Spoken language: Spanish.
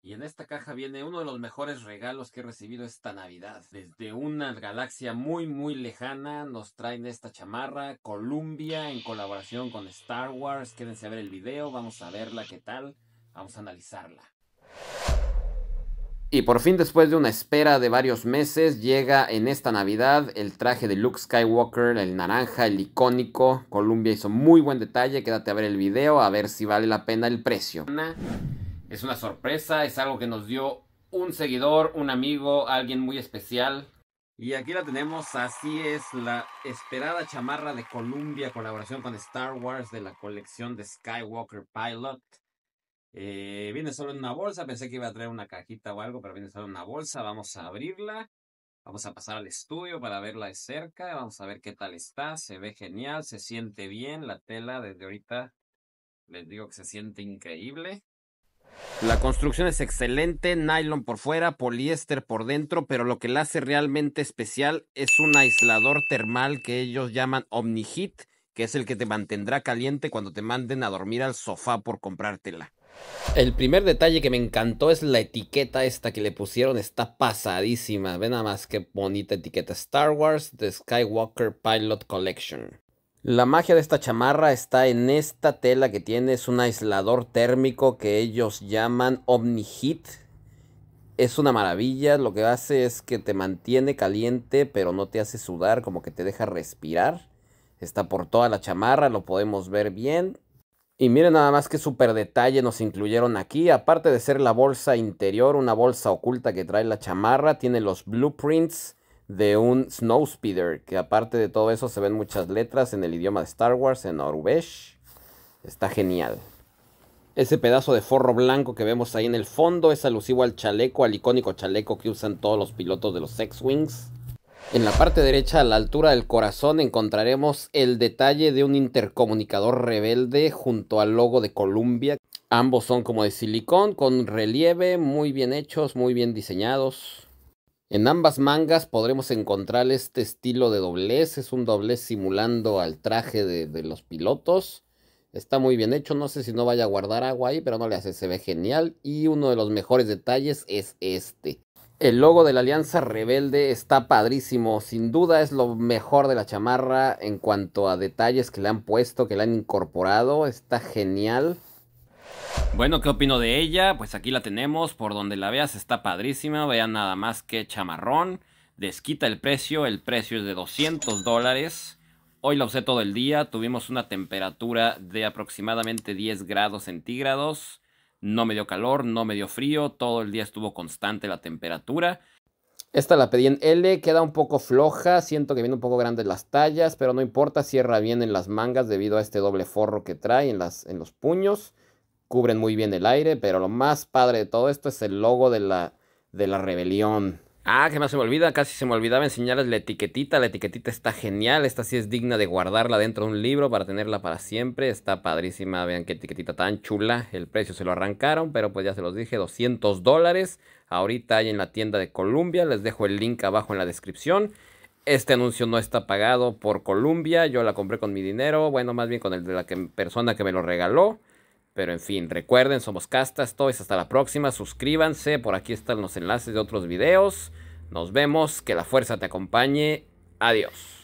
Y en esta caja viene uno de los mejores regalos que he recibido esta Navidad. Desde una galaxia muy muy lejana nos traen esta chamarra Columbia en colaboración con Star Wars. Quédense a ver el video, vamos a verla qué tal, vamos a analizarla. Y por fin después de una espera de varios meses llega en esta Navidad el traje de Luke Skywalker, el naranja, el icónico. Columbia hizo muy buen detalle, quédate a ver el video a ver si vale la pena el precio. Es una sorpresa, es algo que nos dio un seguidor, un amigo, alguien muy especial. Y aquí la tenemos, así es, la esperada chamarra de Columbia, colaboración con Star Wars de la colección de Skywalker Pilot. Eh, viene solo en una bolsa, pensé que iba a traer una cajita o algo, pero viene solo en una bolsa. Vamos a abrirla, vamos a pasar al estudio para verla de cerca, vamos a ver qué tal está. Se ve genial, se siente bien la tela desde ahorita. Les digo que se siente increíble. La construcción es excelente, nylon por fuera, poliéster por dentro, pero lo que la hace realmente especial es un aislador termal que ellos llaman OmniHeat, que es el que te mantendrá caliente cuando te manden a dormir al sofá por comprártela. El primer detalle que me encantó es la etiqueta esta que le pusieron, está pasadísima. Ve nada más qué bonita etiqueta. Star Wars The Skywalker Pilot Collection. La magia de esta chamarra está en esta tela que tiene, es un aislador térmico que ellos llaman Omni OmniHeat. Es una maravilla, lo que hace es que te mantiene caliente, pero no te hace sudar, como que te deja respirar. Está por toda la chamarra, lo podemos ver bien. Y miren nada más que súper detalle nos incluyeron aquí. Aparte de ser la bolsa interior, una bolsa oculta que trae la chamarra, tiene los blueprints de un Snowspeeder, que aparte de todo eso se ven muchas letras en el idioma de Star Wars, en Norwesh. Está genial. Ese pedazo de forro blanco que vemos ahí en el fondo es alusivo al chaleco, al icónico chaleco que usan todos los pilotos de los X-Wings. En la parte derecha, a la altura del corazón, encontraremos el detalle de un intercomunicador rebelde junto al logo de Columbia. Ambos son como de silicón, con relieve, muy bien hechos, muy bien diseñados. En ambas mangas podremos encontrar este estilo de doblez, es un doblez simulando al traje de, los pilotos. Está muy bien hecho, no sé si no vaya a guardar agua ahí, pero no le hace, se ve genial. Y uno de los mejores detalles es este. El logo de la Alianza Rebelde está padrísimo, sin duda es lo mejor de la chamarra en cuanto a detalles que le han puesto, que le han incorporado, está genial. Bueno, ¿qué opino de ella? Pues aquí la tenemos, por donde la veas está padrísima, vean nada más que chamarrón, desquita el precio, el precio es de 200 dólares, hoy la usé todo el día, tuvimos una temperatura de aproximadamente 10 grados centígrados, no me dio calor, no me dio frío, todo el día estuvo constante la temperatura. Esta la pedí en L, queda un poco floja, siento que viene un poco grande las tallas, pero no importa, cierra bien en las mangas debido a este doble forro que trae las, en los puños cubren muy bien el aire, pero lo más padre de todo esto es el logo de la, de la rebelión. Ah, que más se me olvida, casi se me olvidaba enseñarles la etiquetita. La etiquetita está genial, esta sí es digna de guardarla dentro de un libro para tenerla para siempre. Está padrísima, vean qué etiquetita tan chula. El precio se lo arrancaron, pero pues ya se los dije, 200 dólares. Ahorita hay en la tienda de Columbia, les dejo el link abajo en la descripción. Este anuncio no está pagado por Columbia, yo la compré con mi dinero, bueno, más bien con el de la persona que me lo regaló. Pero en fin, recuerden, somos Castas Toys. Hasta la próxima. Suscríbanse. Por aquí están los enlaces de otros videos. Nos vemos. Que la fuerza te acompañe. Adiós.